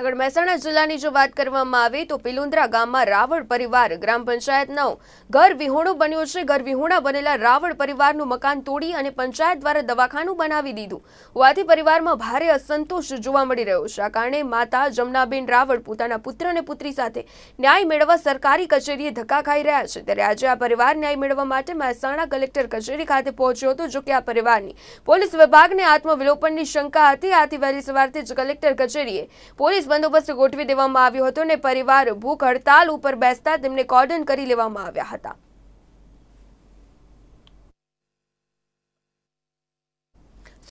આગળ મહેસાણા જિલ્લાની જો વાત કરવામાં આવે તો પિલુંદ્રા ગામમાં રાવળ પરિવાર ગ્રામ પંચાયતનો ઘર વિહોણો બન્યો છે ઘર વિહોણા બનેલા રાવણ પરિવારનું મકાન તોડી અને પંચાયત દ્વારા દવાખાનું બનાવી દીધું હોવાથી પરિવારમાં ભારે અસંતોષ જોવા મળી રહ્યો છે આ કારણે માતા જમનાબેન રાવળ પોતાના પુત્ર અને પુત્રી સાથે ન્યાય મેળવવા સરકારી કચેરીએ ધક્કા ખાઈ રહ્યા છે ત્યારે આજે આ પરિવાર ન્યાય મેળવવા માટે મહેસાણા કલેક્ટર કચેરી ખાતે પહોંચ્યો હતો જોકે આ પરિવારની પોલીસ વિભાગને આત્મવિલોપનની શંકા હતી આથી વહેલી સવારથી જ કલેક્ટર કચેરીએ પોલીસ બંદોબસ્ત ગોઠવી દેવામાં આવ્યો હતો અને પરિવાર ભૂખ હડતાલ ઉપર બેસતા તેમને કોર્ડન કરી લેવામાં આવ્યા હતા